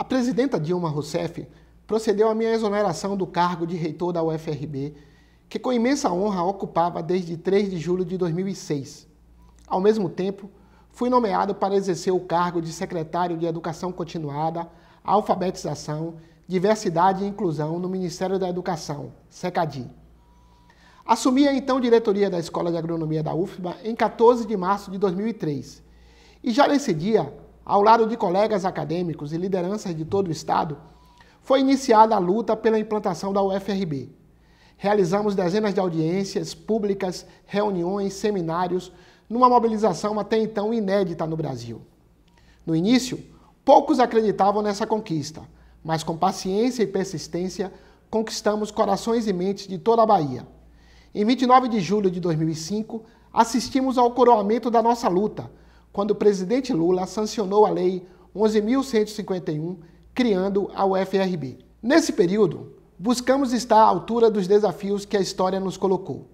A presidenta Dilma Rousseff procedeu à minha exoneração do cargo de reitor da UFRB, que com imensa honra ocupava desde 3 de julho de 2006. Ao mesmo tempo, fui nomeado para exercer o cargo de secretário de Educação Continuada, Alfabetização, Diversidade e Inclusão no Ministério da Educação, SECADI. Assumi a então diretoria da Escola de Agronomia da UFBA em 14 de março de 2003 e já nesse dia ao lado de colegas acadêmicos e lideranças de todo o Estado, foi iniciada a luta pela implantação da UFRB. Realizamos dezenas de audiências públicas, reuniões, seminários, numa mobilização até então inédita no Brasil. No início, poucos acreditavam nessa conquista, mas com paciência e persistência, conquistamos corações e mentes de toda a Bahia. Em 29 de julho de 2005, assistimos ao coroamento da nossa luta quando o presidente Lula sancionou a Lei 11.151, criando a UFRB. Nesse período, buscamos estar à altura dos desafios que a história nos colocou.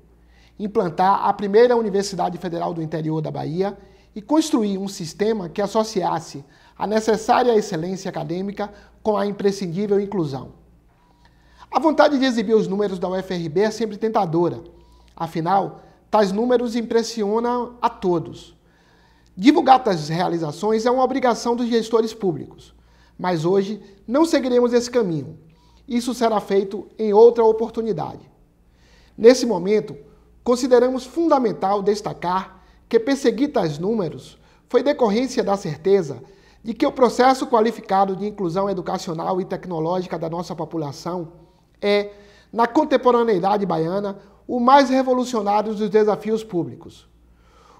Implantar a primeira Universidade Federal do interior da Bahia e construir um sistema que associasse a necessária excelência acadêmica com a imprescindível inclusão. A vontade de exibir os números da UFRB é sempre tentadora. Afinal, tais números impressionam a todos. Divulgar tais realizações é uma obrigação dos gestores públicos, mas hoje não seguiremos esse caminho. Isso será feito em outra oportunidade. Nesse momento, consideramos fundamental destacar que perseguir tais números foi decorrência da certeza de que o processo qualificado de inclusão educacional e tecnológica da nossa população é, na contemporaneidade baiana, o mais revolucionário dos desafios públicos.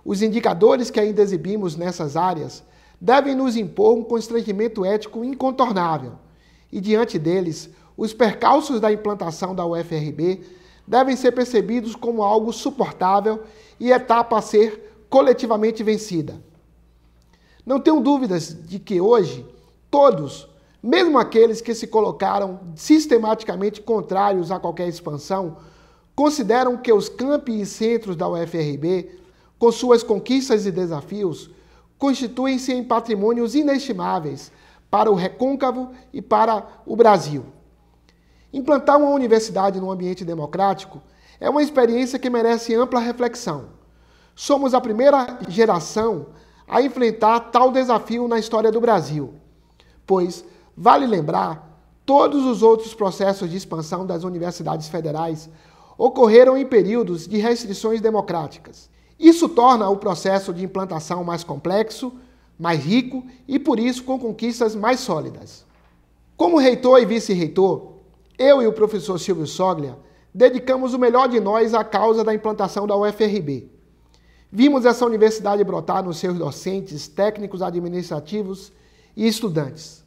Os indicadores que ainda exibimos nessas áreas devem nos impor um constrangimento ético incontornável. E diante deles, os percalços da implantação da UFRB devem ser percebidos como algo suportável e etapa a ser coletivamente vencida. Não tenho dúvidas de que hoje, todos, mesmo aqueles que se colocaram sistematicamente contrários a qualquer expansão, consideram que os campi e centros da UFRB com suas conquistas e desafios, constituem-se em patrimônios inestimáveis para o recôncavo e para o Brasil. Implantar uma universidade num ambiente democrático é uma experiência que merece ampla reflexão. Somos a primeira geração a enfrentar tal desafio na história do Brasil, pois, vale lembrar, todos os outros processos de expansão das universidades federais ocorreram em períodos de restrições democráticas. Isso torna o processo de implantação mais complexo, mais rico e, por isso, com conquistas mais sólidas. Como reitor e vice-reitor, eu e o professor Silvio Soglia dedicamos o melhor de nós à causa da implantação da UFRB. Vimos essa universidade brotar nos seus docentes, técnicos administrativos e estudantes.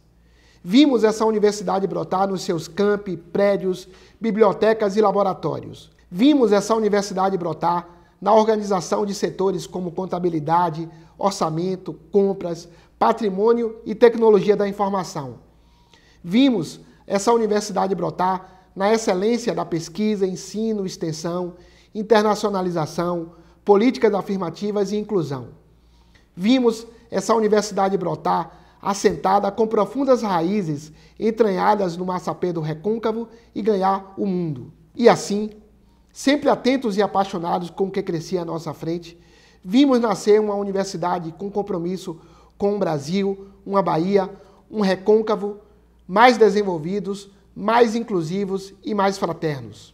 Vimos essa universidade brotar nos seus campi, prédios, bibliotecas e laboratórios. Vimos essa universidade brotar na organização de setores como contabilidade, orçamento, compras, patrimônio e tecnologia da informação. Vimos essa universidade brotar na excelência da pesquisa, ensino, extensão, internacionalização, políticas afirmativas e inclusão. Vimos essa universidade brotar assentada com profundas raízes entranhadas no massapê do recôncavo e ganhar o mundo. E assim Sempre atentos e apaixonados com o que crescia à nossa frente, vimos nascer uma universidade com compromisso com o Brasil, uma Bahia, um recôncavo, mais desenvolvidos, mais inclusivos e mais fraternos.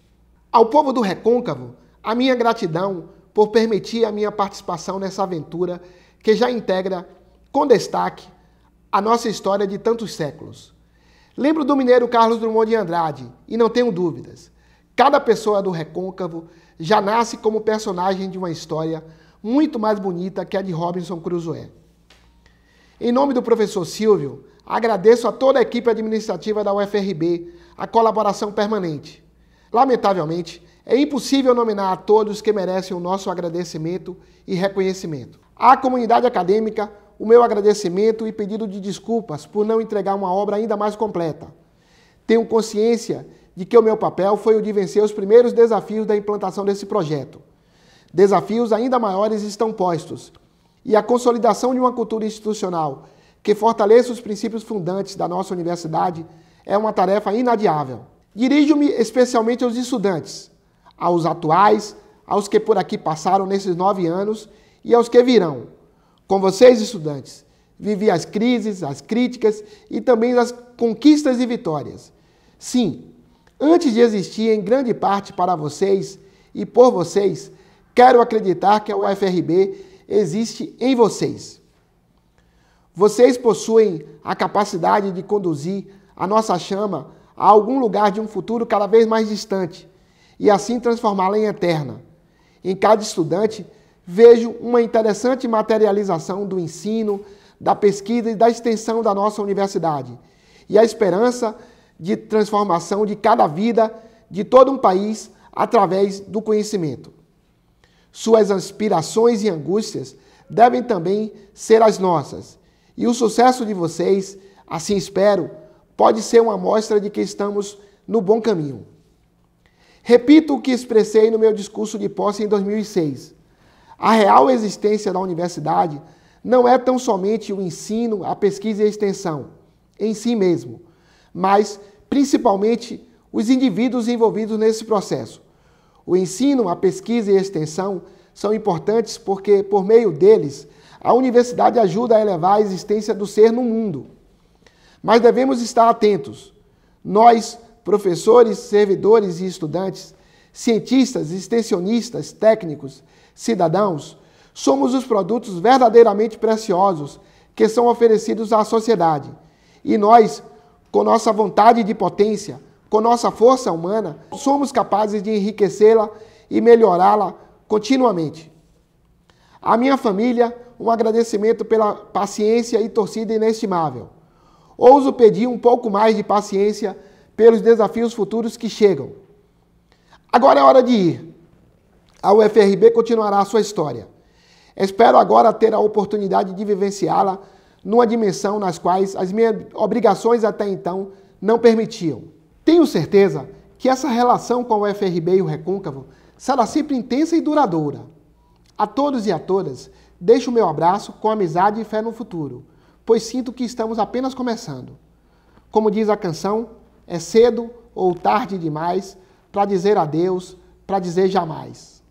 Ao povo do recôncavo, a minha gratidão por permitir a minha participação nessa aventura que já integra, com destaque, a nossa história de tantos séculos. Lembro do mineiro Carlos Drummond de Andrade e não tenho dúvidas Cada pessoa do Recôncavo já nasce como personagem de uma história muito mais bonita que a de Robinson Crusoe. Em nome do professor Silvio, agradeço a toda a equipe administrativa da UFRB a colaboração permanente. Lamentavelmente, é impossível nominar a todos que merecem o nosso agradecimento e reconhecimento. À comunidade acadêmica, o meu agradecimento e pedido de desculpas por não entregar uma obra ainda mais completa. Tenho consciência de que o meu papel foi o de vencer os primeiros desafios da implantação desse projeto. Desafios ainda maiores estão postos, e a consolidação de uma cultura institucional que fortaleça os princípios fundantes da nossa universidade é uma tarefa inadiável. Dirijo-me especialmente aos estudantes, aos atuais, aos que por aqui passaram nesses nove anos e aos que virão. Com vocês, estudantes, vivi as crises, as críticas e também as conquistas e vitórias. Sim, antes de existir em grande parte para vocês e por vocês, quero acreditar que a UFRB existe em vocês. Vocês possuem a capacidade de conduzir a nossa chama a algum lugar de um futuro cada vez mais distante e assim transformá-la em eterna. Em cada estudante, vejo uma interessante materialização do ensino, da pesquisa e da extensão da nossa universidade. E a esperança de transformação de cada vida, de todo um país, através do conhecimento. Suas aspirações e angústias devem também ser as nossas. E o sucesso de vocês, assim espero, pode ser uma amostra de que estamos no bom caminho. Repito o que expressei no meu discurso de posse em 2006. A real existência da universidade não é tão somente o ensino, a pesquisa e a extensão em si mesmo mas principalmente os indivíduos envolvidos nesse processo. O ensino, a pesquisa e a extensão são importantes porque, por meio deles, a universidade ajuda a elevar a existência do ser no mundo. Mas devemos estar atentos. Nós, professores, servidores e estudantes, cientistas, extensionistas, técnicos, cidadãos, somos os produtos verdadeiramente preciosos que são oferecidos à sociedade. E nós com nossa vontade de potência, com nossa força humana, somos capazes de enriquecê-la e melhorá-la continuamente. A minha família, um agradecimento pela paciência e torcida inestimável. Ouso pedir um pouco mais de paciência pelos desafios futuros que chegam. Agora é hora de ir. A UFRB continuará a sua história. Espero agora ter a oportunidade de vivenciá-la numa dimensão nas quais as minhas obrigações até então não permitiam. Tenho certeza que essa relação com o FRB e o Recôncavo será sempre intensa e duradoura. A todos e a todas, deixo o meu abraço com amizade e fé no futuro, pois sinto que estamos apenas começando. Como diz a canção, é cedo ou tarde demais para dizer adeus, para dizer jamais.